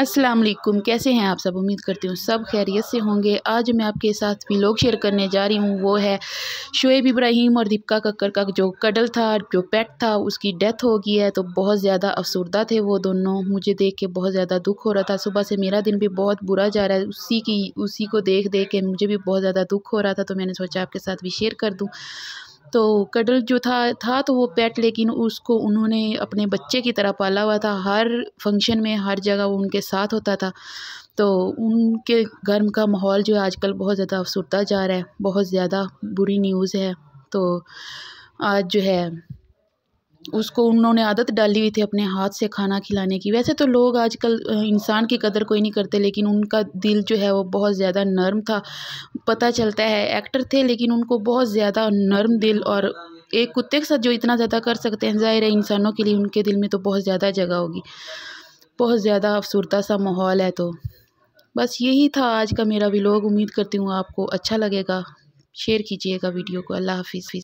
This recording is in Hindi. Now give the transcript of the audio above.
अस्सलाम वालेकुम कैसे हैं आप सब उम्मीद करती हूँ सब खैरियत से होंगे आज मैं आपके साथ भी लोग शेयर करने जा रही हूँ वो है शुएब इब्राहिम और दीपिका कक्कर का जो कडल था जो पेट था उसकी डेथ हो गई है तो बहुत ज़्यादा अफसरदा थे वो दोनों मुझे देख के बहुत ज़्यादा दुख हो रहा था सुबह से मेरा दिन भी बहुत बुरा जा रहा है उसी की उसी को देख देख के मुझे भी बहुत ज़्यादा दुख हो रहा था तो मैंने सोचा आपके साथ भी शेयर कर दूँ तो कडल जो था था तो वो पेट लेकिन उसको उन्होंने अपने बच्चे की तरह पाला हुआ था हर फंक्शन में हर जगह वो उनके साथ होता था तो उनके घर का माहौल जो है आजकल बहुत ज़्यादा अफसुरता जा रहा है बहुत ज़्यादा बुरी न्यूज़ है तो आज जो है उसको उन्होंने आदत डाली हुई थी अपने हाथ से खाना खिलाने की वैसे तो लोग आजकल इंसान की कदर कोई नहीं करते लेकिन उनका दिल जो है वो बहुत ज़्यादा नर्म था पता चलता है एक्टर थे लेकिन उनको बहुत ज़्यादा नर्म दिल और एक कुत्ते के साथ जो इतना ज़्यादा कर सकते हैं ज़ाहिर है इंसानों के लिए उनके दिल में तो बहुत ज़्यादा जगह होगी बहुत ज़्यादा अफसरदा सा माहौल है तो बस यही था आज का मेरा व्लॉग उम्मीद करती हूँ आपको अच्छा लगेगा शेयर कीजिएगा वीडियो को अल्लाह हाफिज़